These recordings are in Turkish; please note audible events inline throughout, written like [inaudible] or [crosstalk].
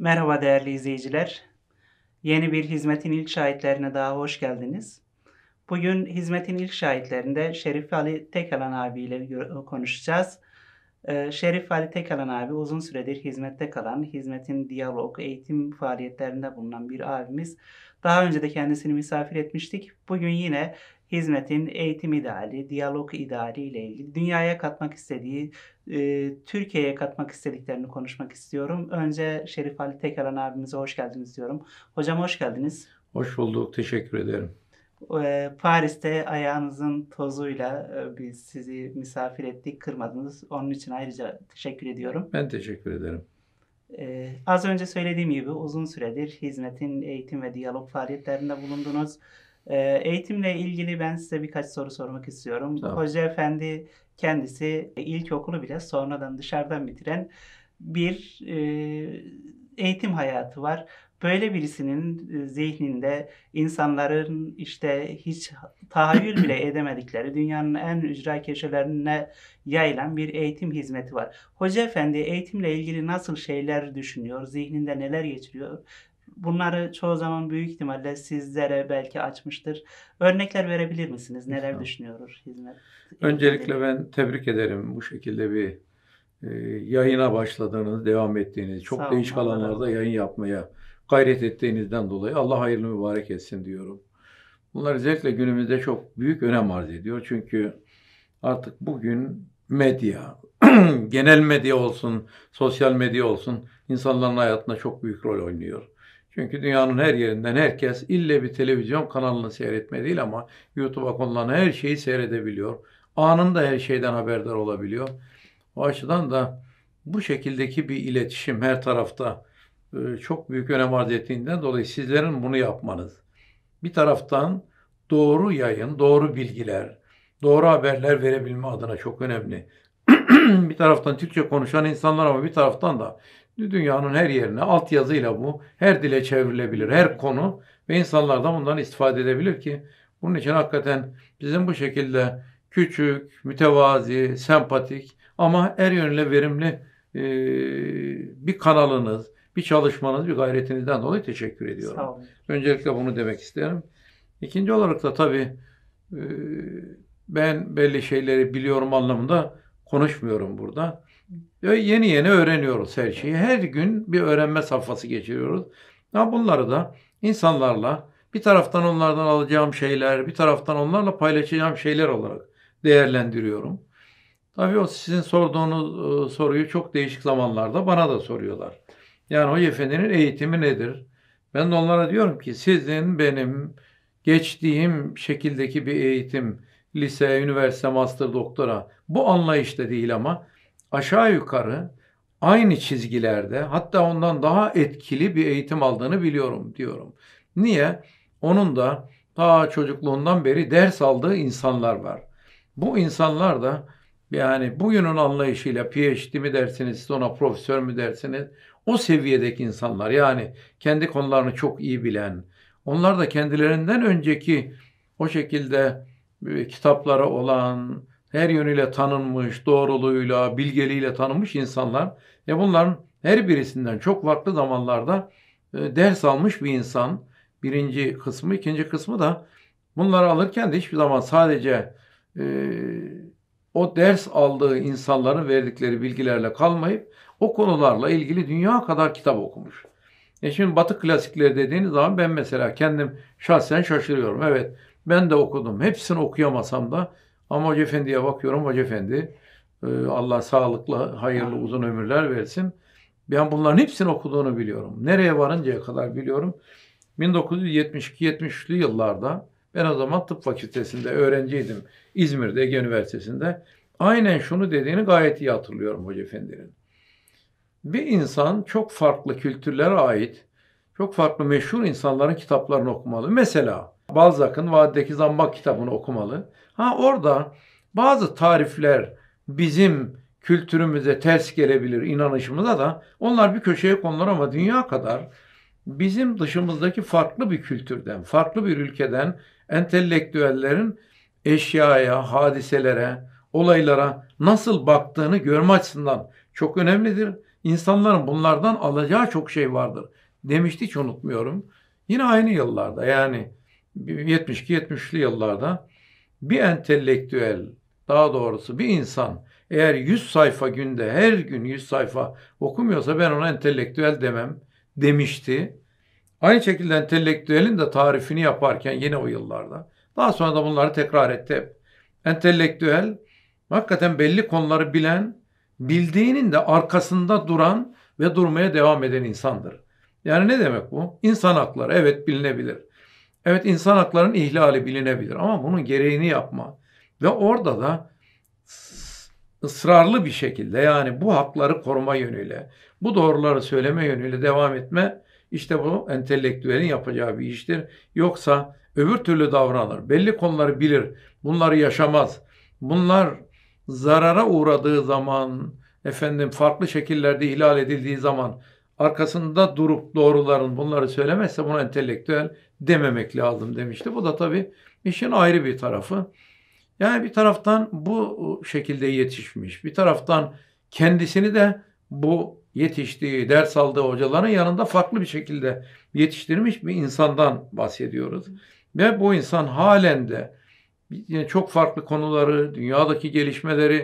Merhaba değerli izleyiciler. Yeni bir hizmetin ilk şahitlerine daha hoş geldiniz. Bugün hizmetin ilk şahitlerinde Şerif Ali Tekalan abiyle konuşacağız. Ee, Şerif Ali Tekalan abi uzun süredir hizmette kalan, hizmetin diyalog, eğitim faaliyetlerinde bulunan bir abimiz. Daha önce de kendisini misafir etmiştik. Bugün yine hizmetin eğitim ideali, diyalog idari ile ilgili dünyaya katmak istediği, e, Türkiye'ye katmak istediklerini konuşmak istiyorum. Önce Şerif Ali Tekaran abimize hoş geldiniz diyorum. Hocam hoş geldiniz. Hoş bulduk, teşekkür ederim. E, Paris'te ayağınızın tozuyla e, biz sizi misafir ettik, kırmadınız. Onun için ayrıca teşekkür ediyorum. Ben teşekkür ederim. Ee, az önce söylediğim gibi uzun süredir hizmetin eğitim ve diyalog faaliyetlerinde bulundunuz. Ee, eğitimle ilgili ben size birkaç soru sormak istiyorum. Tamam. Hoca Efendi kendisi e, ilkokulu bile sonradan dışarıdan bitiren bir e, eğitim hayatı var. Böyle birisinin e, zihninde insanların işte hiç tahayyül bile [clears throat] edemedikleri dünyanın en ücra köşelerine yayılan bir eğitim hizmeti var. Hoca Efendi eğitimle ilgili nasıl şeyler düşünüyor, zihninde neler geçiriyor Bunları çoğu zaman büyük ihtimalle sizlere belki açmıştır. Örnekler verebilir misiniz? Neler Kesinlikle. düşünüyoruz hizmet? Öncelikle ben tebrik ederim bu şekilde bir e, yayına başladığınız, devam ettiğiniz, çok Sağ değişik alanlarda abi. yayın yapmaya gayret ettiğinizden dolayı Allah hayırlı mübarek etsin diyorum. Bunlar özellikle günümüzde çok büyük önem arz ediyor. Çünkü artık bugün medya, [clears throat] genel medya olsun, sosyal medya olsun insanların hayatında çok büyük rol oynuyor. Çünkü dünyanın her yerinden herkes ille bir televizyon kanalını seyretme değil ama YouTube'a konulan her şeyi seyredebiliyor. Anında her şeyden haberdar olabiliyor. O açıdan da bu şekildeki bir iletişim her tarafta e, çok büyük önem arz ettiğinden dolayı sizlerin bunu yapmanız. Bir taraftan doğru yayın, doğru bilgiler, doğru haberler verebilme adına çok önemli. [clears throat] bir taraftan Türkçe konuşan insanlar ama bir taraftan da dünyanın her yerine altyazıyla bu her dile çevrilebilir, her konu ve insanlar da bundan istifade edebilir ki bunun için hakikaten bizim bu şekilde küçük, mütevazi, sempatik ama her yönle verimli e, bir kanalınız, bir çalışmanız, bir gayretinizden dolayı teşekkür ediyorum. Sağ olun. Öncelikle bunu demek isterim. İkinci olarak da tabii e, ben belli şeyleri biliyorum anlamında konuşmuyorum burada yeni yeni öğreniyoruz her şeyi. Her gün bir öğrenme safhası geçiriyoruz. Ya bunları da insanlarla bir taraftan onlardan alacağım şeyler, bir taraftan onlarla paylaşacağım şeyler olarak değerlendiriyorum. Tabii o sizin sorduğunuz e, soruyu çok değişik zamanlarda bana da soruyorlar. Yani Hoca Efendi'nin eğitimi nedir? Ben de onlara diyorum ki sizin benim geçtiğim şekildeki bir eğitim, lise, üniversite, master, doktora bu anlayışta değil ama aşağı yukarı aynı çizgilerde hatta ondan daha etkili bir eğitim aldığını biliyorum diyorum. Niye? Onun da daha çocukluğundan beri ders aldığı insanlar var. Bu insanlar da yani bugünün anlayışıyla PhD mi dersiniz, sonra profesör mü dersiniz? O seviyedeki insanlar yani kendi konularını çok iyi bilen, onlar da kendilerinden önceki o şekilde e, kitaplara olan, her yönüyle tanınmış, doğruluğuyla, bilgeliğiyle tanınmış insanlar. ve bunların her birisinden çok farklı zamanlarda e, ders almış bir insan. Birinci kısmı, ikinci kısmı da bunları alırken de hiçbir zaman sadece e, o ders aldığı insanların verdikleri bilgilerle kalmayıp o konularla ilgili dünya kadar kitap okumuş. E şimdi Batı klasikleri dediğiniz zaman ben mesela kendim şahsen şaşırıyorum. Evet ben de okudum. Hepsini okuyamasam da ama Hoca Efendi'ye bakıyorum. Hoca Efendi e, Allah sağlıklı, hayırlı, uzun ömürler versin. Ben bunların hepsini okuduğunu biliyorum. Nereye varıncaya kadar biliyorum. 1972 73lü yıllarda ben o zaman tıp fakültesinde öğrenciydim. İzmir'de Ege Üniversitesi'nde. Aynen şunu dediğini gayet iyi hatırlıyorum Hoca Efendi'nin. Bir insan çok farklı kültürlere ait, çok farklı meşhur insanların kitaplarını okumalı. Mesela Balzac'ın Vadideki Zambak kitabını okumalı. Ha orada bazı tarifler bizim kültürümüze ters gelebilir, inanışımıza da onlar bir köşeye konulur ama dünya kadar bizim dışımızdaki farklı bir kültürden, farklı bir ülkeden entelektüellerin eşyaya, hadiselere, olaylara nasıl baktığını görme açısından çok önemlidir. İnsanların bunlardan alacağı çok şey vardır. Demişti hiç unutmuyorum. Yine aynı yıllarda yani 72-70'li yıllarda bir entelektüel, daha doğrusu bir insan eğer 100 sayfa günde her gün 100 sayfa okumuyorsa ben ona entelektüel demem demişti. Aynı şekilde entelektüelin de tarifini yaparken yine o yıllarda. Daha sonra da bunları tekrar etti Entelektüel hakikaten belli konuları bilen, bildiğinin de arkasında duran ve durmaya devam eden insandır. Yani ne demek bu? İnsan hakları evet bilinebilir. Evet insan haklarının ihlali bilinebilir ama bunun gereğini yapma. Ve orada da ısrarlı bir şekilde yani bu hakları koruma yönüyle, bu doğruları söyleme yönüyle devam etme işte bu entelektüelin yapacağı bir iştir. Yoksa öbür türlü davranır. Belli konuları bilir. Bunları yaşamaz. Bunlar zarara uğradığı zaman, efendim farklı şekillerde ihlal edildiği zaman arkasında durup doğruların bunları söylemezse buna entelektüel dememek lazım demişti. Bu da tabii işin ayrı bir tarafı. Yani bir taraftan bu şekilde yetişmiş. Bir taraftan kendisini de bu yetiştiği, ders aldığı hocaların yanında farklı bir şekilde yetiştirmiş bir insandan bahsediyoruz. Ve bu insan halen de yani çok farklı konuları, dünyadaki gelişmeleri,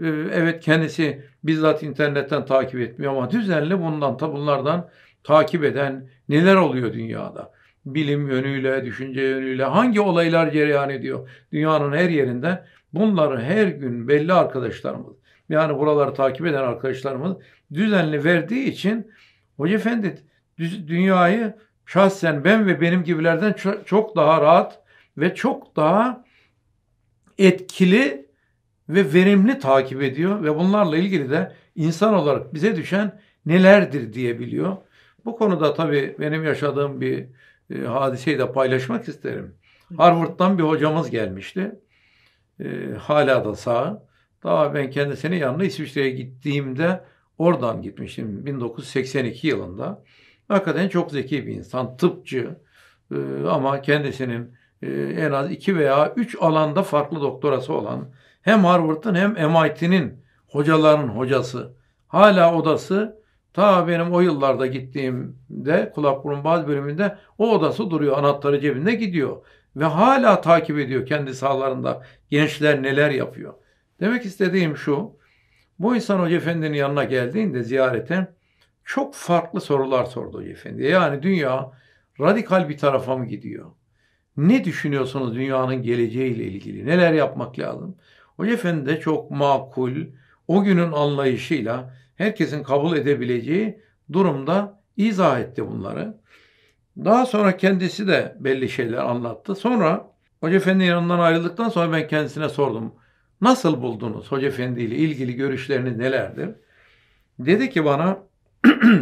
e, evet kendisi bizzat internetten takip etmiyor ama düzenli bundan da bunlardan takip eden neler oluyor dünyada bilim yönüyle, düşünce yönüyle hangi olaylar cereyan ediyor dünyanın her yerinde bunları her gün belli arkadaşlarımız yani buraları takip eden arkadaşlarımız düzenli verdiği için Hoca Efendi dünyayı şahsen ben ve benim gibilerden çok daha rahat ve çok daha etkili ve verimli takip ediyor ve bunlarla ilgili de insan olarak bize düşen nelerdir diyebiliyor. Bu konuda tabii benim yaşadığım bir e, hadiseyi de paylaşmak isterim. Harvard'dan bir hocamız gelmişti. E, hala da sağ. Daha ben kendisinin yanına İsviçre'ye gittiğimde oradan gitmiştim 1982 yılında. Hakikaten çok zeki bir insan, tıpçı e, ama kendisinin e, en az iki veya üç alanda farklı doktorası olan hem Harvard'ın hem MIT'nin hocaların hocası. Hala odası Ta benim o yıllarda gittiğimde kulak burun Baz bölümünde o odası duruyor. Anahtarı cebinde gidiyor. Ve hala takip ediyor kendi sahalarında gençler neler yapıyor. Demek istediğim şu. Bu insan Hoca Efendi'nin yanına geldiğinde ziyarete çok farklı sorular sordu Hoca Efendi'ye. Yani dünya radikal bir tarafa mı gidiyor? Ne düşünüyorsunuz dünyanın geleceğiyle ilgili? Neler yapmak lazım? Hoca Efendi de çok makul, o günün anlayışıyla herkesin kabul edebileceği durumda izah etti bunları. Daha sonra kendisi de belli şeyler anlattı. Sonra Hoca Efendi yanından ayrıldıktan sonra ben kendisine sordum. Nasıl buldunuz Hoca Efendi ile ilgili görüşlerini nelerdir? Dedi ki bana [clears throat]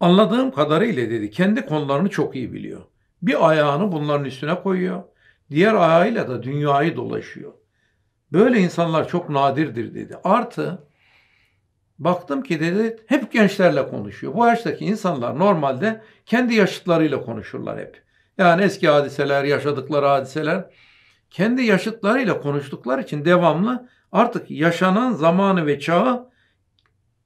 anladığım kadarıyla dedi kendi konularını çok iyi biliyor. Bir ayağını bunların üstüne koyuyor. Diğer ayağıyla da dünyayı dolaşıyor. Böyle insanlar çok nadirdir dedi. Artı Baktım ki dedi hep gençlerle konuşuyor. Bu yaştaki insanlar normalde kendi yaşıtlarıyla konuşurlar hep. Yani eski hadiseler, yaşadıkları hadiseler kendi yaşıtlarıyla konuştukları için devamlı artık yaşanan zamanı ve çağı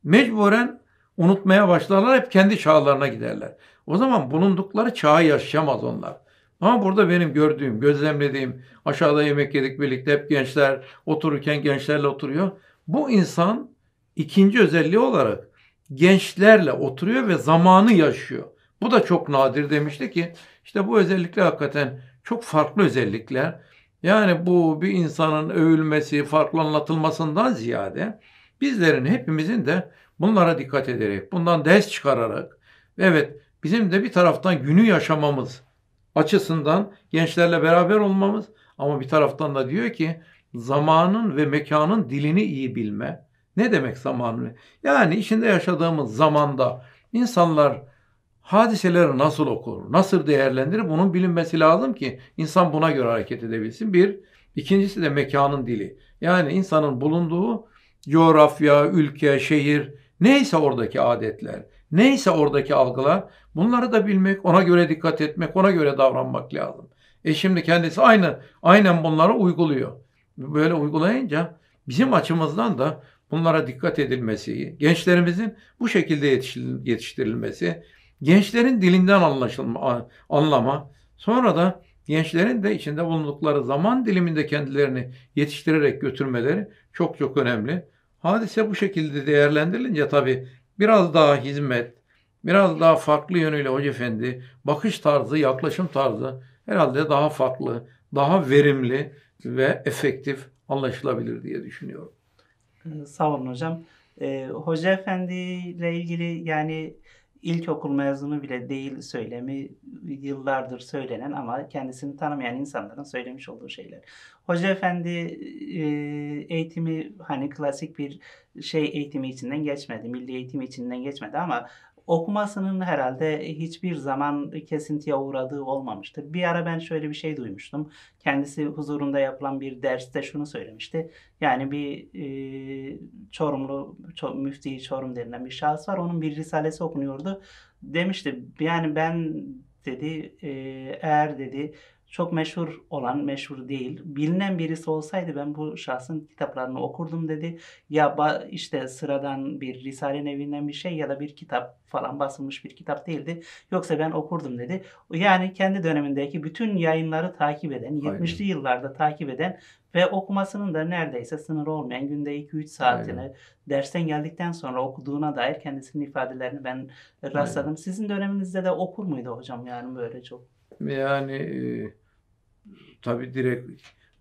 mecburen unutmaya başlarlar. Hep kendi çağlarına giderler. O zaman bulundukları çağı yaşayamaz onlar. Ama burada benim gördüğüm, gözlemlediğim, aşağıda yemek yedik birlikte hep gençler otururken gençlerle oturuyor. Bu insan İkinci özelliği olarak gençlerle oturuyor ve zamanı yaşıyor. Bu da çok nadir demişti ki işte bu özellikle hakikaten çok farklı özellikler. Yani bu bir insanın övülmesi, farklı anlatılmasından ziyade bizlerin hepimizin de bunlara dikkat ederek, bundan ders çıkararak, evet bizim de bir taraftan günü yaşamamız açısından gençlerle beraber olmamız ama bir taraftan da diyor ki zamanın ve mekanın dilini iyi bilme, ne demek zamanı? Yani içinde yaşadığımız zamanda insanlar hadiseleri nasıl okur, nasıl değerlendirir bunun bilinmesi lazım ki insan buna göre hareket edebilsin. Bir, ikincisi de mekanın dili. Yani insanın bulunduğu coğrafya, ülke, şehir neyse oradaki adetler, neyse oradaki algılar bunları da bilmek, ona göre dikkat etmek, ona göre davranmak lazım. E şimdi kendisi aynı aynen bunları uyguluyor. Böyle uygulayınca bizim açımızdan da bunlara dikkat edilmesi, gençlerimizin bu şekilde yetiştirilmesi, gençlerin dilinden anlaşılma, anlama, sonra da gençlerin de içinde bulundukları zaman diliminde kendilerini yetiştirerek götürmeleri çok çok önemli. Hadise bu şekilde değerlendirilince tabii biraz daha hizmet, biraz daha farklı yönüyle Hoca Efendi bakış tarzı, yaklaşım tarzı herhalde daha farklı, daha verimli ve efektif anlaşılabilir diye düşünüyorum. Ee, sağ olun hocam. Ee, Hoca Efendi ile ilgili yani ilkokul mezunu bile değil söylemi yıllardır söylenen ama kendisini tanımayan insanların söylemiş olduğu şeyler. Hoca Efendi e, eğitimi hani klasik bir şey eğitimi içinden geçmedi, milli eğitimi içinden geçmedi ama okumasının herhalde hiçbir zaman kesintiye uğradığı olmamıştır. Bir ara ben şöyle bir şey duymuştum. Kendisi huzurunda yapılan bir derste şunu söylemişti. Yani bir e, Çorumlu, ço, müfti Çorum denilen bir şahıs var. Onun bir risalesi okunuyordu. Demişti yani ben dedi e, eğer dedi çok meşhur olan, meşhur değil, bilinen birisi olsaydı ben bu şahsın kitaplarını okurdum dedi. Ya işte sıradan bir risale evinden bir şey ya da bir kitap falan basılmış bir kitap değildi. Yoksa ben okurdum dedi. Yani kendi dönemindeki bütün yayınları takip eden, 70'li yıllarda takip eden ve okumasının da neredeyse sınırı olmayan günde 2-3 saatini Aynen. dersten geldikten sonra okuduğuna dair kendisinin ifadelerini ben rastladım. Aynen. Sizin döneminizde de okur muydu hocam yani böyle çok? Yani e tabi direkt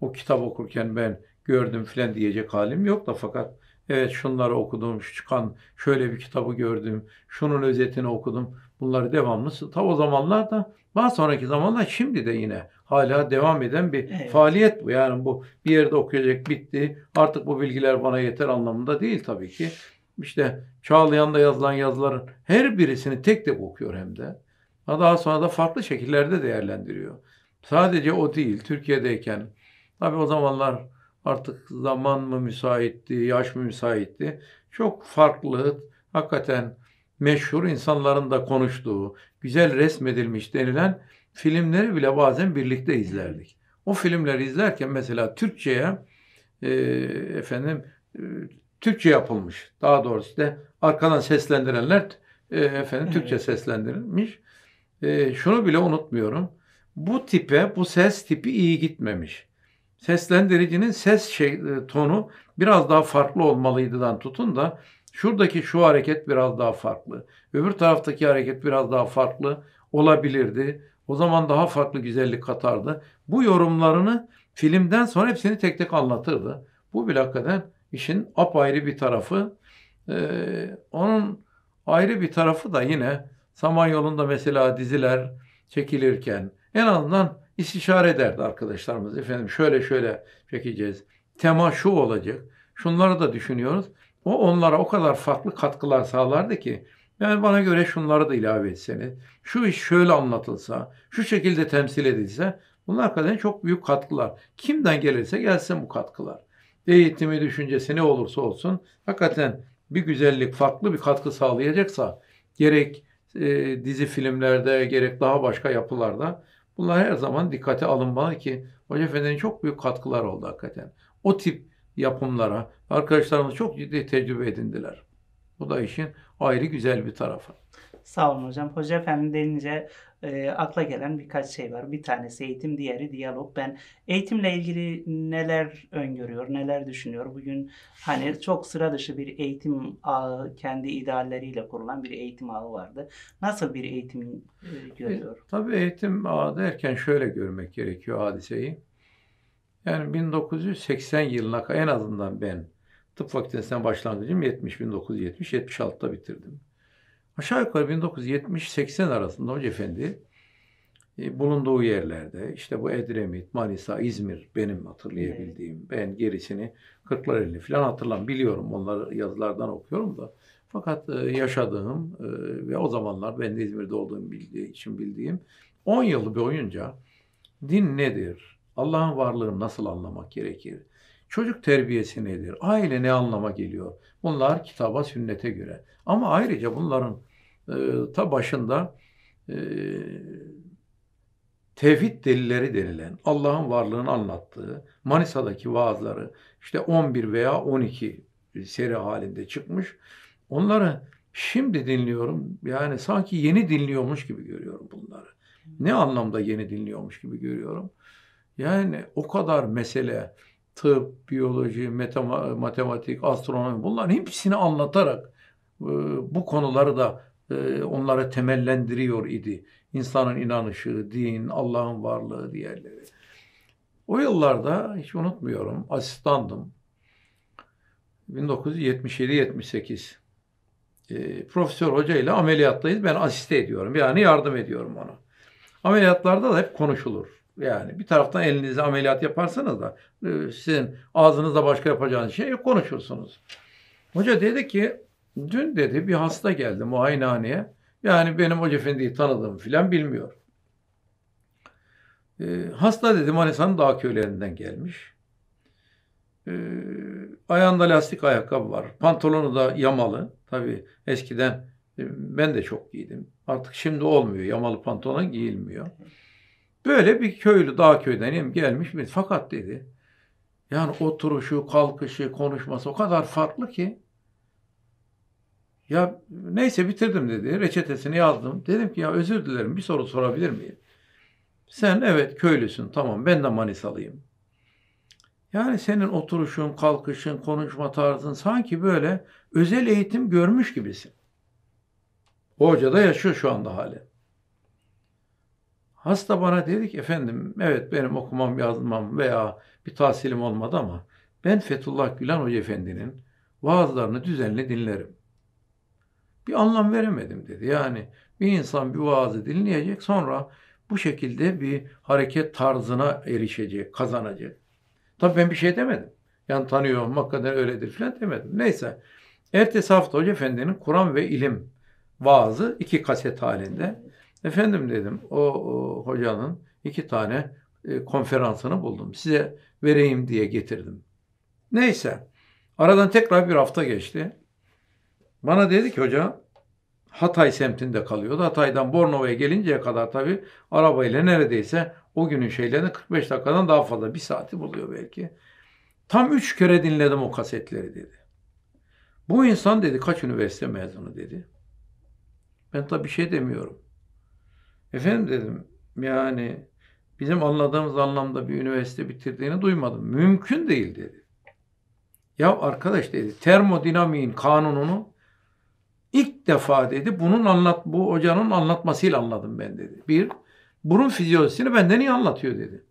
o kitap okurken ben gördüm filan diyecek halim yok da fakat evet şunları okudum, şu çıkan şöyle bir kitabı gördüm, şunun özetini okudum. Bunları devamlı tabi o zamanlar da daha sonraki zamanlar şimdi de yine hala devam eden bir evet. faaliyet bu. Yani bu bir yerde okuyacak bitti. Artık bu bilgiler bana yeter anlamında değil tabii ki. İşte Çağlayan'da yazılan yazıların her birisini tek tek okuyor hem de. Daha sonra da farklı şekillerde değerlendiriyor. Sadece o değil, Türkiye'deyken. tabi o zamanlar artık zaman mı müsaitti, yaş mı müsaitti. Çok farklı, hakikaten meşhur insanların da konuştuğu, güzel resmedilmiş denilen filmleri bile bazen birlikte izlerdik. O filmleri izlerken mesela Türkçe'ye e, efendim e, Türkçe yapılmış. Daha doğrusu da arkadan seslendirenler e, efendim Türkçe seslendirilmiş. E, şunu bile unutmuyorum bu tipe, bu ses tipi iyi gitmemiş. Seslendiricinin ses şey, e, tonu biraz daha farklı olmalıydıdan tutun da şuradaki şu hareket biraz daha farklı. Öbür taraftaki hareket biraz daha farklı olabilirdi. O zaman daha farklı güzellik katardı. Bu yorumlarını filmden sonra hepsini tek tek anlatırdı. Bu bile hakikaten işin apayrı bir tarafı. Ee, onun ayrı bir tarafı da yine Samanyolu'nda mesela diziler çekilirken, en azından istişare ederdi arkadaşlarımız. Efendim şöyle şöyle çekeceğiz. Tema şu olacak. Şunları da düşünüyoruz. O onlara o kadar farklı katkılar sağlardı ki yani bana göre şunları da ilave etseniz, şu iş şöyle anlatılsa, şu şekilde temsil edilse bunlar kadar çok büyük katkılar. Kimden gelirse gelsin bu katkılar. Eğitimi düşüncesi ne olursa olsun hakikaten bir güzellik, farklı bir katkı sağlayacaksa gerek e, dizi filmlerde gerek daha başka yapılarda Bunlar her zaman dikkate alınmalı ki Hoca Efendi'nin çok büyük katkılar oldu hakikaten. O tip yapımlara arkadaşlarımız çok ciddi tecrübe edindiler. Bu da işin ayrı güzel bir tarafı. Sağ olun hocam. Hoca Efendi denince e, akla gelen birkaç şey var. Bir tanesi eğitim, diğeri diyalog. Ben eğitimle ilgili neler öngörüyor, neler düşünüyor? Bugün hani çok sıra dışı bir eğitim ağı, kendi idealleriyle kurulan bir eğitim ağı vardı. Nasıl bir eğitim e, görüyor? E, tabii eğitim ağı derken şöyle görmek gerekiyor hadiseyi. Yani 1980 yılına en azından ben tıp fakültesinden başlangıcım 70, 1970, 76'da bitirdim. Aşağı yukarı 1970-80 arasında Hoca Efendi e, bulunduğu yerlerde işte bu Edremit, Manisa, İzmir benim hatırlayabildiğim. Ben gerisini 40'lar 50 falan hatırlam biliyorum. Onları yazılardan okuyorum da. Fakat e, yaşadığım e, ve o zamanlar ben de İzmir'de olduğum bildiği için bildiğim 10 yıl boyunca din nedir? Allah'ın varlığını nasıl anlamak gerekir? Çocuk terbiyesi nedir? Aile ne anlama geliyor? Bunlar kitaba, sünnete göre. Ama ayrıca bunların ee, ta başında e, tevhid delilleri denilen Allah'ın varlığını anlattığı Manisa'daki vaazları işte 11 veya 12 seri halinde çıkmış. Onları şimdi dinliyorum. Yani sanki yeni dinliyormuş gibi görüyorum bunları. Ne anlamda yeni dinliyormuş gibi görüyorum. Yani o kadar mesele tıp, biyoloji, matematik, astronomi bunların hepsini anlatarak e, bu konuları da e, onlara temellendiriyor idi. İnsanın inanışı, din, Allah'ın varlığı diğerleri. O yıllarda hiç unutmuyorum asistandım. 1977-78 e, profesör hoca ile ameliyattayız. Ben asiste ediyorum. Yani yardım ediyorum ona. Ameliyatlarda da hep konuşulur. Yani bir taraftan elinize ameliyat yaparsanız da e, sizin ağzınızda başka yapacağınız şey konuşursunuz. Hoca dedi ki Dün dedi bir hasta geldi muayenehaneye. Yani benim Hoca Efendi'yi tanıdığımı filan bilmiyor. E, hasta dedi Manisa'nın dağ köylerinden gelmiş. E, ayağında lastik ayakkabı var. Pantolonu da yamalı. tabi eskiden e, ben de çok giydim. Artık şimdi olmuyor. Yamalı pantolon giyilmiyor. Böyle bir köylü dağ köyden gelmiş. mi Fakat dedi yani oturuşu, kalkışı, konuşması o kadar farklı ki ya neyse bitirdim dedi. Reçetesini yazdım. Dedim ki ya özür dilerim bir soru sorabilir miyim? Sen evet köylüsün tamam ben de Manisalıyım. Yani senin oturuşun, kalkışın, konuşma tarzın sanki böyle özel eğitim görmüş gibisin. O hoca da yaşıyor şu anda hali. Hasta bana dedi ki efendim evet benim okumam yazmam veya bir tahsilim olmadı ama ben Fethullah Gülen Hoca Efendi'nin vaazlarını düzenli dinlerim bir anlam veremedim dedi. Yani bir insan bir vaazı dinleyecek sonra bu şekilde bir hareket tarzına erişecek, kazanacak. Tabii ben bir şey demedim. Yani tanıyorum hakikaten öyledir falan demedim. Neyse. Ertesi hafta Hoca Efendi'nin Kur'an ve ilim vaazı iki kaset halinde. Efendim dedim o, o hocanın iki tane e, konferansını buldum. Size vereyim diye getirdim. Neyse. Aradan tekrar bir hafta geçti. Bana dedi ki hoca Hatay semtinde kalıyordu. Hatay'dan Bornova'ya gelinceye kadar tabii arabayla neredeyse o günün şeylerini 45 dakikadan daha fazla bir saati buluyor belki. Tam üç kere dinledim o kasetleri dedi. Bu insan dedi kaç üniversite mezunu dedi. Ben tabii bir şey demiyorum. Efendim dedim yani bizim anladığımız anlamda bir üniversite bitirdiğini duymadım. Mümkün değil dedi. Ya arkadaş dedi termodinamiğin kanununu İlk defa dedi bunun anlat bu hocanın anlatmasıyla anladım ben dedi. Bir, burun fizyolojisini benden niye anlatıyor dedi.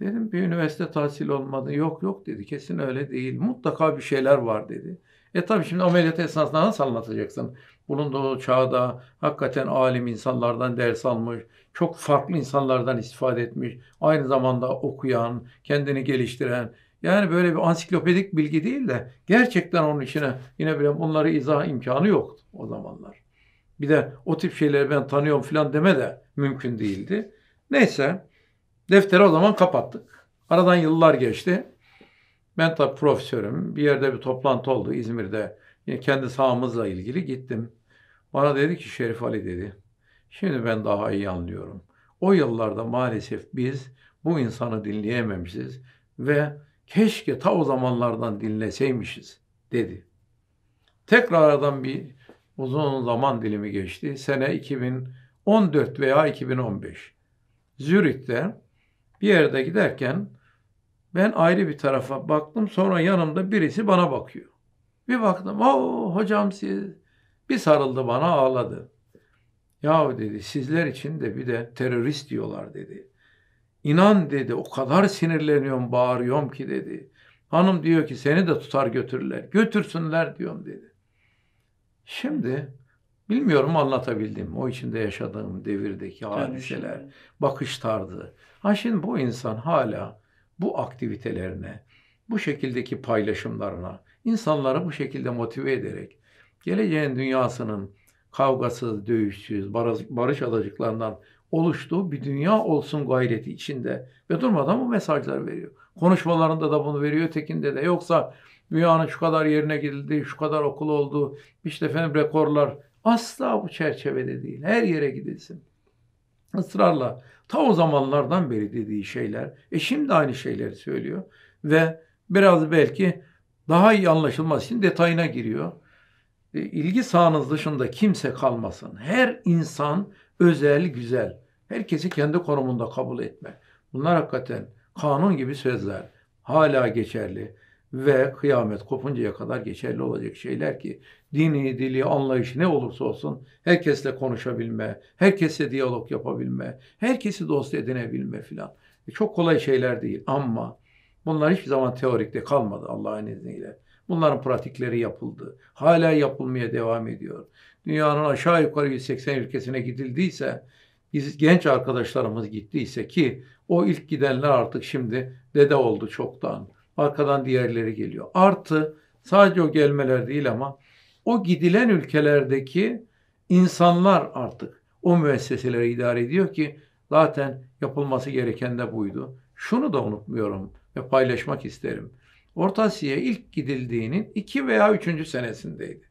Dedim bir üniversite tahsil olmadı. Yok yok dedi. Kesin öyle değil. Mutlaka bir şeyler var dedi. E tabi şimdi ameliyat esnasında nasıl anlatacaksın? Bulunduğu çağda hakikaten alim insanlardan ders almış, çok farklı insanlardan istifade etmiş, aynı zamanda okuyan, kendini geliştiren, yani böyle bir ansiklopedik bilgi değil de gerçekten onun içine yine bile onları izah imkanı yoktu o zamanlar. Bir de o tip şeyleri ben tanıyorum filan deme de mümkün değildi. Neyse defteri o zaman kapattık. Aradan yıllar geçti. Ben tabi profesörüm. Bir yerde bir toplantı oldu İzmir'de. Yine kendi sahamızla ilgili gittim. Bana dedi ki Şerif Ali dedi. Şimdi ben daha iyi anlıyorum. O yıllarda maalesef biz bu insanı dinleyememişiz ve keşke ta o zamanlardan dinleseymişiz dedi. Tekrardan bir uzun zaman dilimi geçti. Sene 2014 veya 2015. Zürich'te bir yerde giderken ben ayrı bir tarafa baktım. Sonra yanımda birisi bana bakıyor. Bir baktım. o hocam siz. Bir sarıldı bana ağladı. Yahu dedi sizler için de bir de terörist diyorlar dedi. İnan dedi o kadar sinirleniyorum bağırıyorum ki dedi. Hanım diyor ki seni de tutar götürürler. Götürsünler diyorum dedi. Şimdi bilmiyorum anlatabildim. O içinde yaşadığım devirdeki hadiseler, yani bakış tarzı. Ha şimdi bu insan hala bu aktivitelerine, bu şekildeki paylaşımlarına, insanları bu şekilde motive ederek geleceğin dünyasının kavgasız, dövüşsüz, barış, barış adacıklarından oluştuğu bir dünya olsun gayreti içinde. Ve durmadan bu mesajlar veriyor. Konuşmalarında da bunu veriyor, tekinde de. Yoksa dünyanın şu kadar yerine gidildi, şu kadar okul oldu, işte efendim rekorlar. Asla bu çerçevede değil. Her yere gidilsin. Israrla. Ta o zamanlardan beri dediği şeyler. E şimdi aynı şeyleri söylüyor. Ve biraz belki daha iyi anlaşılması için detayına giriyor. E, ilgi sahanız dışında kimse kalmasın. Her insan özel, güzel. Herkesi kendi konumunda kabul etme. Bunlar hakikaten kanun gibi sözler. Hala geçerli ve kıyamet kopuncaya kadar geçerli olacak şeyler ki dini, dili, anlayışı ne olursa olsun herkesle konuşabilme, herkesle diyalog yapabilme, herkesi dost edinebilme filan. E çok kolay şeyler değil ama bunlar hiçbir zaman teorikte kalmadı Allah'ın izniyle. Bunların pratikleri yapıldı. Hala yapılmaya devam ediyor. Dünyanın aşağı yukarı 180 ülkesine gidildiyse, biz genç arkadaşlarımız gittiyse ki o ilk gidenler artık şimdi dede oldu çoktan. Arkadan diğerleri geliyor. Artı sadece o gelmeler değil ama o gidilen ülkelerdeki insanlar artık o müesseseleri idare ediyor ki zaten yapılması gereken de buydu. Şunu da unutmuyorum ve paylaşmak isterim. Orta Asya'ya ilk gidildiğinin iki veya üçüncü senesindeydi.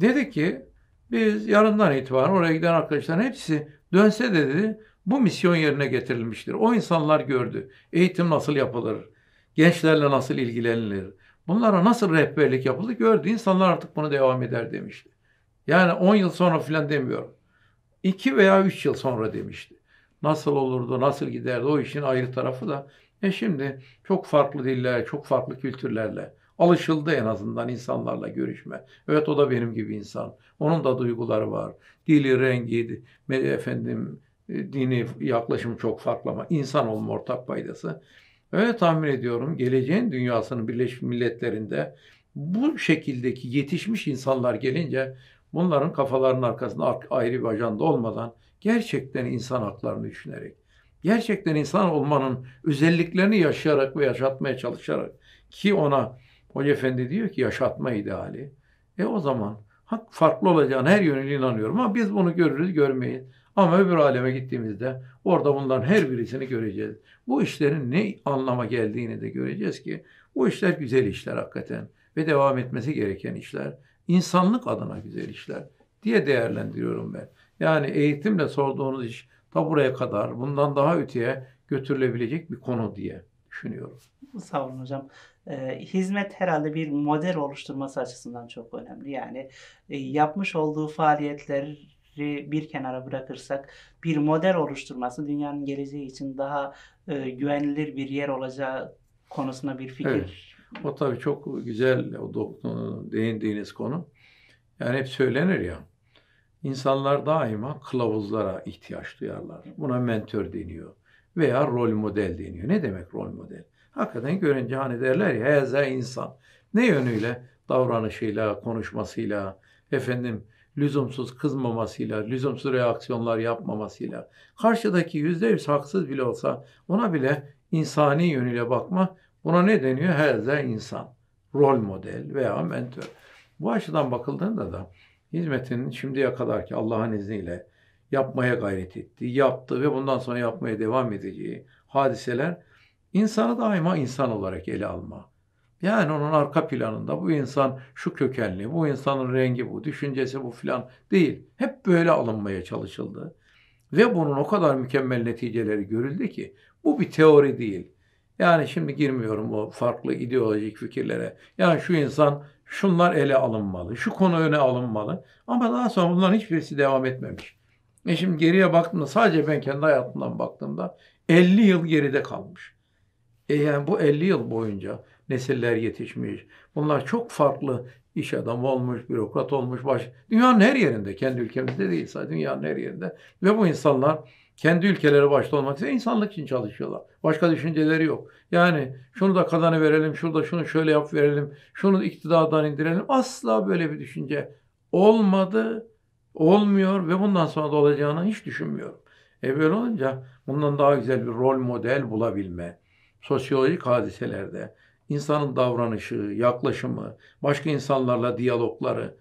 Dedi ki biz yarından itibaren oraya giden arkadaşların hepsi dönse de dedi bu misyon yerine getirilmiştir. O insanlar gördü. Eğitim nasıl yapılır? Gençlerle nasıl ilgilenilir? Bunlara nasıl rehberlik yapıldı gördü. İnsanlar artık bunu devam eder demişti. Yani 10 yıl sonra filan demiyorum. 2 veya 3 yıl sonra demişti. Nasıl olurdu, nasıl giderdi o işin ayrı tarafı da e şimdi çok farklı diller, çok farklı kültürlerle alışıldı en azından insanlarla görüşme. Evet o da benim gibi insan. Onun da duyguları var. Dili, rengi, efendim e, dini yaklaşım çok farklı ama insan olma ortak paydası. Öyle tahmin ediyorum geleceğin dünyasının Birleşmiş Milletler'inde bu şekildeki yetişmiş insanlar gelince bunların kafalarının arkasında ayrı bir ajanda olmadan gerçekten insan haklarını düşünerek Gerçekten insan olmanın özelliklerini yaşayarak ve yaşatmaya çalışarak ki ona Hoca Efendi diyor ki yaşatma ideali. E o zaman hak farklı olacağına her yönüyle inanıyorum ama biz bunu görürüz görmeyiz. Ama öbür aleme gittiğimizde orada bunların her birisini göreceğiz. Bu işlerin ne anlama geldiğini de göreceğiz ki bu işler güzel işler hakikaten ve devam etmesi gereken işler. insanlık adına güzel işler diye değerlendiriyorum ben. Yani eğitimle sorduğunuz iş ta buraya kadar bundan daha öteye götürülebilecek bir konu diye düşünüyorum. Sağ olun hocam. Ee, hizmet herhalde bir model oluşturması açısından çok önemli. Yani e, yapmış olduğu faaliyetleri bir kenara bırakırsak bir model oluşturması dünyanın geleceği için daha e, güvenilir bir yer olacağı konusunda bir fikir. Evet. O tabii çok güzel o değindiğiniz konu. Yani hep söylenir ya İnsanlar daima kılavuzlara ihtiyaç duyarlar. Buna mentor deniyor veya rol model deniyor. Ne demek rol model? Hakikaten görünce hani derler ya heze insan. Ne yönüyle? Davranışıyla, konuşmasıyla, efendim lüzumsuz kızmamasıyla, lüzumsuz reaksiyonlar yapmamasıyla, karşıdaki yüzde yüz haksız bile olsa ona bile insani yönüyle bakma. Buna ne deniyor? Heze insan. Rol model veya mentor. Bu açıdan bakıldığında da hizmetinin şimdiye kadar ki Allah'ın izniyle yapmaya gayret etti, yaptı ve bundan sonra yapmaya devam edeceği hadiseler insanı daima insan olarak ele alma. Yani onun arka planında bu insan şu kökenli, bu insanın rengi bu, düşüncesi bu filan değil. Hep böyle alınmaya çalışıldı. Ve bunun o kadar mükemmel neticeleri görüldü ki bu bir teori değil. Yani şimdi girmiyorum o farklı ideolojik fikirlere. Yani şu insan şunlar ele alınmalı, şu konu öne alınmalı. Ama daha sonra bunların hiçbirisi devam etmemiş. E şimdi geriye baktığımda sadece ben kendi hayatımdan baktığımda 50 yıl geride kalmış. E yani bu 50 yıl boyunca nesiller yetişmiş. Bunlar çok farklı iş adamı olmuş, bürokrat olmuş, baş... Dünyanın her yerinde, kendi ülkemizde değilse dünyanın her yerinde. Ve bu insanlar kendi ülkeleri başta olmak üzere insanlık için çalışıyorlar. Başka düşünceleri yok. Yani şunu da kadını verelim, şurada şunu şöyle yap verelim, şunu iktidardan indirelim. Asla böyle bir düşünce olmadı, olmuyor ve bundan sonra da olacağını hiç düşünmüyorum. E böyle olunca bundan daha güzel bir rol model bulabilme, sosyolojik hadiselerde insanın davranışı, yaklaşımı, başka insanlarla diyalogları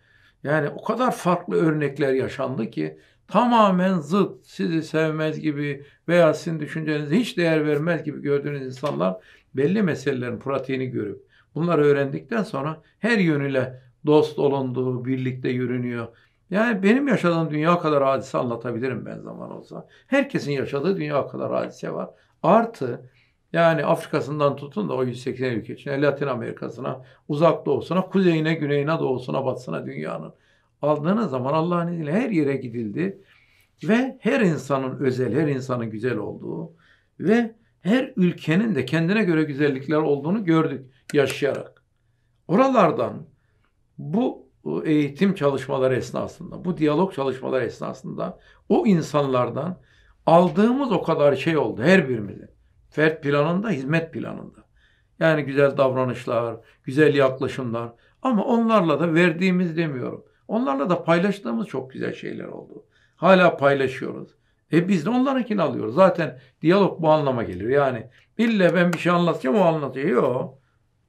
yani o kadar farklı örnekler yaşandı ki tamamen zıt, sizi sevmez gibi veya sizin düşüncenize hiç değer vermez gibi gördüğünüz insanlar belli meselelerin pratiğini görüp bunları öğrendikten sonra her yönüyle dost olunduğu, birlikte yürünüyor. Yani benim yaşadığım dünya kadar hadise anlatabilirim ben zaman olsa. Herkesin yaşadığı dünya kadar hadise var. Artı yani Afrika'sından tutun da o 180 ülke için Latin Amerika'sına, uzak doğusuna, kuzeyine, güneyine, doğusuna, batısına dünyanın aldığınız zaman Allah'ın izniyle her yere gidildi ve her insanın özel, her insanın güzel olduğu ve her ülkenin de kendine göre güzellikler olduğunu gördük yaşayarak. Oralardan bu e, eğitim çalışmaları esnasında, bu diyalog çalışmaları esnasında o insanlardan aldığımız o kadar şey oldu her birimizin Fert planında, hizmet planında. Yani güzel davranışlar, güzel yaklaşımlar ama onlarla da verdiğimiz demiyorum. Onlarla da paylaştığımız çok güzel şeyler oldu. Hala paylaşıyoruz. E biz de onlarınkini alıyoruz. Zaten diyalog bu anlama gelir. Yani illa ben bir şey anlatacağım o anlatıyor. Yok.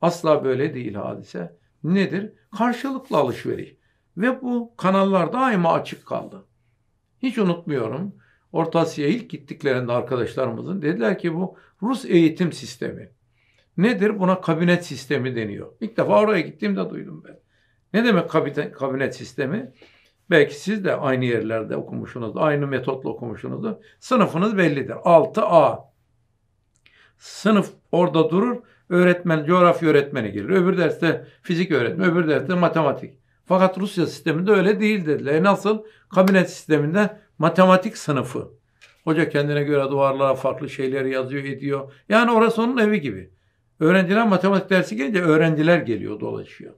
Asla böyle değil hadise. Nedir? Karşılıklı alışveriş. Ve bu kanallar daima açık kaldı. Hiç unutmuyorum. Orta Asya'ya ilk gittiklerinde arkadaşlarımızın dediler ki bu Rus eğitim sistemi. Nedir? Buna kabinet sistemi deniyor. İlk defa oraya gittiğimde duydum ben. Ne demek kabine, kabinet sistemi? Belki siz de aynı yerlerde okumuşsunuzdur, aynı metotla okumuşsunuzdur. Sınıfınız bellidir. 6A. Sınıf orada durur. Öğretmen, coğrafya öğretmeni gelir. Öbür derste fizik öğretmeni, öbür derste matematik. Fakat Rusya sisteminde öyle değil dediler. E nasıl? Kabinet sisteminde matematik sınıfı. Hoca kendine göre duvarlara farklı şeyler yazıyor, ediyor. Yani orası onun evi gibi. Öğrenciler matematik dersi gelince öğrenciler geliyor, dolaşıyor.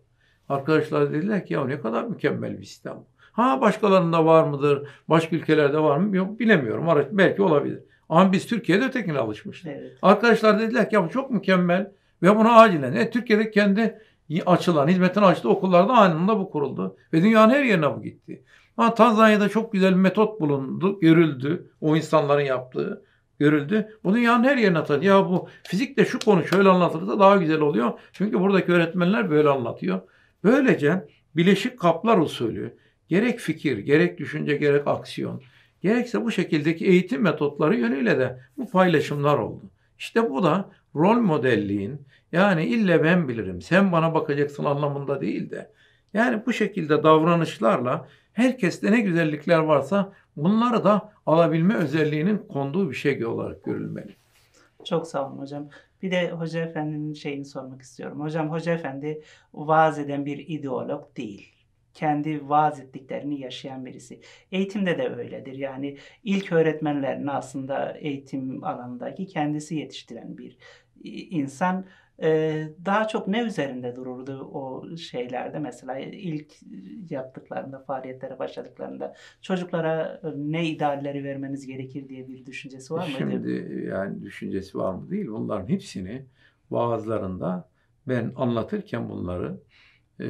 Arkadaşlar dediler ki ya ne kadar mükemmel bir sistem. Ha başkalarında var mıdır? Başka ülkelerde var mı? Yok bilemiyorum. Belki olabilir. Ama biz Türkiye'de ötekine alışmıştık. Evet. Arkadaşlar dediler ki ya bu çok mükemmel ve bunu acilen. E, Türkiye'de kendi açılan, hizmetin açtığı okullarda anında bu kuruldu. Ve dünyanın her yerine bu gitti. Ama Tanzanya'da çok güzel bir metot bulundu, görüldü. O insanların yaptığı görüldü. Bu dünyanın her yerine tanı. Ya bu fizikte şu konu şöyle anlatılırsa daha güzel oluyor. Çünkü buradaki öğretmenler böyle anlatıyor. Böylece bileşik kaplar usulü gerek fikir, gerek düşünce, gerek aksiyon, gerekse bu şekildeki eğitim metotları yönüyle de bu paylaşımlar oldu. İşte bu da rol modelliğin yani ille ben bilirim, sen bana bakacaksın anlamında değil de yani bu şekilde davranışlarla herkeste ne güzellikler varsa bunları da alabilme özelliğinin konduğu bir şey olarak görülmeli. Çok sağ olun hocam. Bir de Hoca Efendi'nin şeyini sormak istiyorum. Hocam Hoca Efendi vaaz eden bir ideolog değil kendi vaaz ettiklerini yaşayan birisi. Eğitimde de öyledir. Yani ilk öğretmenlerini aslında eğitim alanındaki kendisi yetiştiren bir insan daha çok ne üzerinde dururdu o şeylerde mesela ilk yaptıklarında faaliyetlere başladıklarında çocuklara ne idealleri vermeniz gerekir diye bir düşüncesi var mıydı? Şimdi yani düşüncesi var mı değil bunların hepsini vaazlarında ben anlatırken bunları e,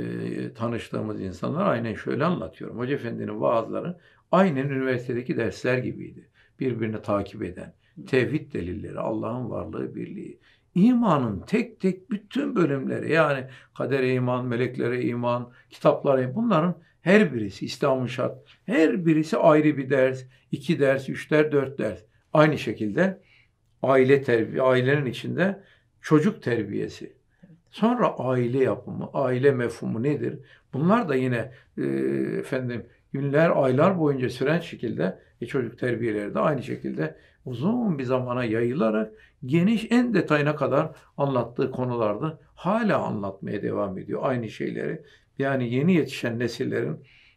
tanıştığımız insanlar aynen şöyle anlatıyorum. Hoca Efendi'nin vaazları aynen üniversitedeki dersler gibiydi. Birbirini takip eden, tevhid delilleri, Allah'ın varlığı, birliği, İmanın tek tek bütün bölümleri yani kadere iman, meleklere iman, kitaplara bunların her birisi İslam'ın şart. Her birisi ayrı bir ders, iki ders, üç ders, dört ders. Aynı şekilde aile terbiye, ailenin içinde çocuk terbiyesi. Sonra aile yapımı, aile mefhumu nedir? Bunlar da yine e, efendim günler, aylar boyunca süren şekilde e, çocuk terbiyeleri de aynı şekilde uzun bir zamana yayılarak geniş en detayına kadar anlattığı konularda hala anlatmaya devam ediyor aynı şeyleri. Yani yeni yetişen nesillerin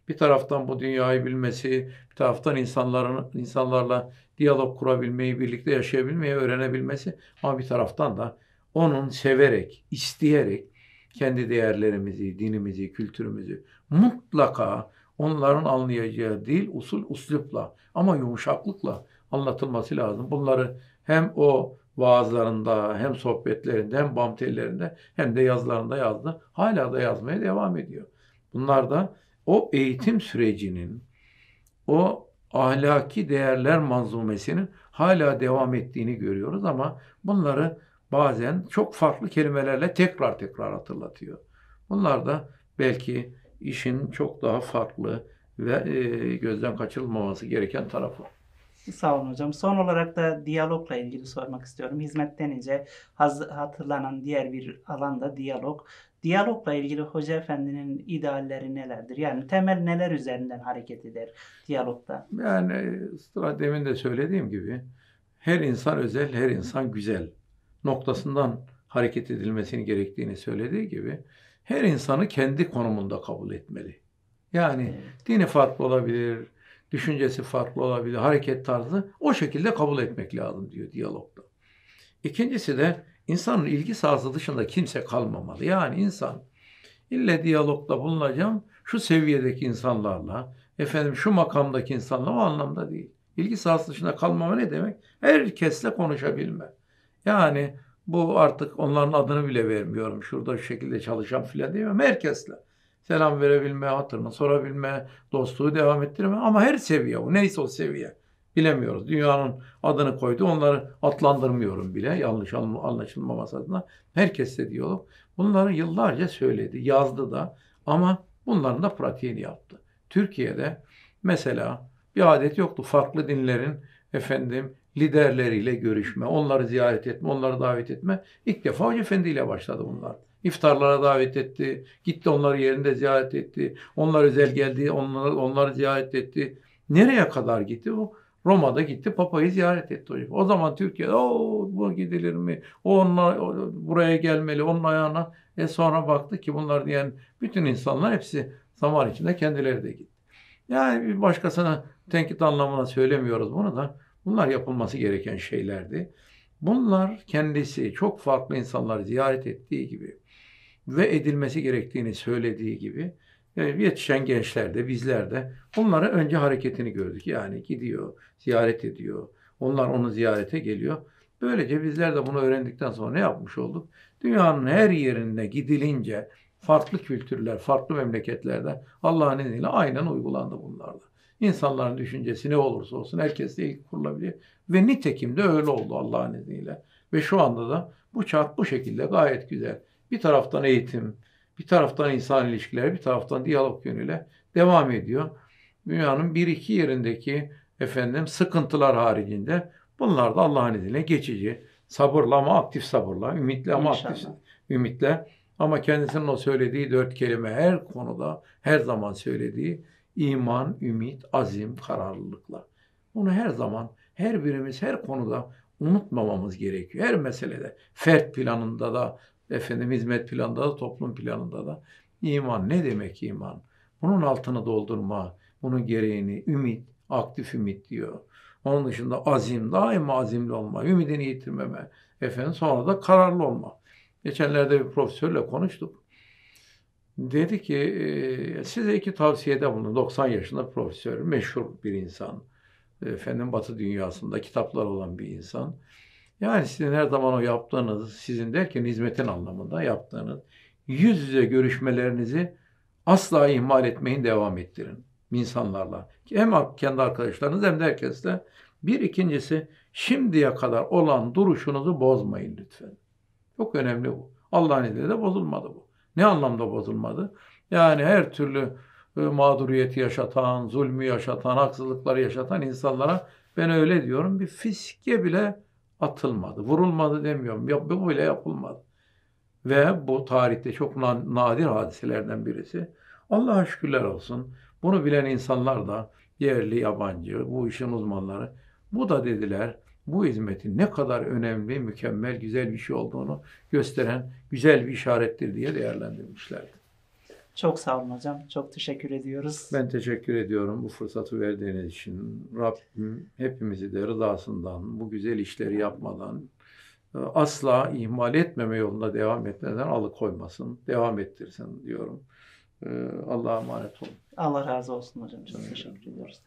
bir taraftan bu dünyayı bilmesi, bir taraftan insanların insanlarla diyalog kurabilmeyi, birlikte yaşayabilmeyi öğrenebilmesi ama bir taraftan da onun severek, isteyerek kendi değerlerimizi, dinimizi, kültürümüzü mutlaka onların anlayacağı değil, usul uslupla ama yumuşaklıkla anlatılması lazım. Bunları hem o vaazlarında hem sohbetlerinde hem bamtellerinde hem de yazılarında yazdı. Hala da yazmaya devam ediyor. Bunlar da o eğitim sürecinin o ahlaki değerler manzumesinin hala devam ettiğini görüyoruz ama bunları bazen çok farklı kelimelerle tekrar tekrar hatırlatıyor. Bunlar da belki işin çok daha farklı ve e, gözden kaçırılmaması gereken tarafı. Sağ olun hocam. Son olarak da diyalogla ilgili sormak istiyorum. Hizmet denince hatırlanan diğer bir alanda diyalog. Diyalogla ilgili Hoca Efendi'nin idealleri nelerdir? Yani temel neler üzerinden hareket eder diyalogda? Yani demin de söylediğim gibi her insan özel, her insan güzel noktasından hareket edilmesini gerektiğini söylediği gibi her insanı kendi konumunda kabul etmeli. Yani evet. dini farklı olabilir, düşüncesi farklı olabilir, hareket tarzı o şekilde kabul etmek lazım diyor diyalogda. İkincisi de insanın ilgi sahası dışında kimse kalmamalı. Yani insan ille diyalogda bulunacağım şu seviyedeki insanlarla, efendim şu makamdaki insanla o anlamda değil. İlgi sahası dışında kalmama ne demek? Herkesle konuşabilme. Yani bu artık onların adını bile vermiyorum. Şurada şu şekilde çalışan filan diyemem. Herkesle. Selam verebilme, hatırını sorabilme, dostluğu devam ettirme ama her seviye bu. Neyse o seviye. Bilemiyoruz. Dünyanın adını koydu. Onları adlandırmıyorum bile. Yanlış anlaşılmaması adına. Herkesle diyalog. Bunları yıllarca söyledi. Yazdı da. Ama bunların da pratiğini yaptı. Türkiye'de mesela bir adet yoktu. Farklı dinlerin efendim liderleriyle görüşme, onları ziyaret etme, onları davet etme. İlk defa Hoca Efendi ile başladı bunlar. İftarlara davet etti. Gitti onları yerinde ziyaret etti. Onlar özel geldi, onları, onları ziyaret etti. Nereye kadar gitti? O Roma'da gitti, papayı ziyaret etti hocam. O zaman Türkiye'de o bu gidilir mi? O onlar buraya gelmeli, onun ayağına. E sonra baktı ki bunlar diyen bütün insanlar hepsi zaman içinde kendileri de gitti. Yani bir başkasına tenkit anlamına söylemiyoruz bunu da. Bunlar yapılması gereken şeylerdi. Bunlar kendisi çok farklı insanları ziyaret ettiği gibi ve edilmesi gerektiğini söylediği gibi yani yetişen gençler de bizler de onlara önce hareketini gördük. Yani gidiyor, ziyaret ediyor. Onlar onu ziyarete geliyor. Böylece bizler de bunu öğrendikten sonra ne yapmış olduk? Dünyanın her yerinde gidilince farklı kültürler, farklı memleketlerde Allah'ın izniyle aynen uygulandı bunlarla. İnsanların düşüncesi ne olursa olsun herkesle ilk kurulabilir. Ve nitekim de öyle oldu Allah'ın izniyle. Ve şu anda da bu çark bu şekilde gayet güzel bir taraftan eğitim, bir taraftan insan ilişkileri, bir taraftan diyalog yönüyle devam ediyor. Dünyanın bir iki yerindeki efendim sıkıntılar haricinde bunlar da Allah'ın izniyle geçici. Sabırla ama aktif sabırla, ümitle ama aktif ümitle. Ama kendisinin o söylediği dört kelime her konuda, her zaman söylediği iman, ümit, azim, kararlılıkla. Bunu her zaman, her birimiz her konuda unutmamamız gerekiyor. Her meselede, fert planında da, Efendim hizmet planında da toplum planında da iman ne demek iman? Bunun altını doldurma, bunun gereğini ümit, aktif ümit diyor. Onun dışında azim, daima azimli olma, ümidini yitirmeme, efendim sonra da kararlı olma. Geçenlerde bir profesörle konuştuk. Dedi ki e, size iki tavsiyede bulundu. 90 yaşında profesör, meşhur bir insan. Efendim Batı dünyasında kitaplar olan bir insan. Yani sizin her zaman o yaptığınız, sizin derken hizmetin anlamında yaptığınız yüz yüze görüşmelerinizi asla ihmal etmeyin, devam ettirin insanlarla. Hem kendi arkadaşlarınız hem de herkesle. Bir ikincisi şimdiye kadar olan duruşunuzu bozmayın lütfen. Çok önemli bu. Allah'ın izniyle de bozulmadı bu. Ne anlamda bozulmadı? Yani her türlü e, mağduriyeti yaşatan, zulmü yaşatan, haksızlıkları yaşatan insanlara ben öyle diyorum bir fiske bile atılmadı. Vurulmadı demiyorum. Ya böyle yapılmadı. Ve bu tarihte çok nadir hadiselerden birisi. Allah'a şükürler olsun. Bunu bilen insanlar da yerli, yabancı, bu işin uzmanları. Bu da dediler bu hizmetin ne kadar önemli, mükemmel, güzel bir şey olduğunu gösteren güzel bir işarettir diye değerlendirmişlerdi. Çok sağ olun hocam. Çok teşekkür ediyoruz. Ben teşekkür ediyorum bu fırsatı verdiğiniz için. Rabbim hepimizi de rızasından, bu güzel işleri yapmadan, e, asla ihmal etmeme yolunda devam etmeden alıkoymasın, devam ettirsin diyorum. E, Allah'a emanet olun. Allah razı olsun hocam. Çok teşekkür ediyoruz.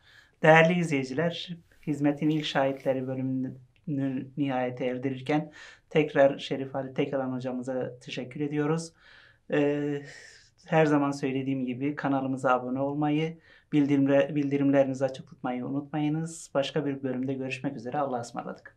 Değerli izleyiciler, Hizmetin ilk Şahitleri bölümünü nihayete erdirirken tekrar Şerif Ali Tekalan hocamıza teşekkür ediyoruz. Ee, her zaman söylediğim gibi kanalımıza abone olmayı, bildirimler, bildirimlerinizi açık tutmayı unutmayınız. Başka bir bölümde görüşmek üzere. Allah'a ısmarladık.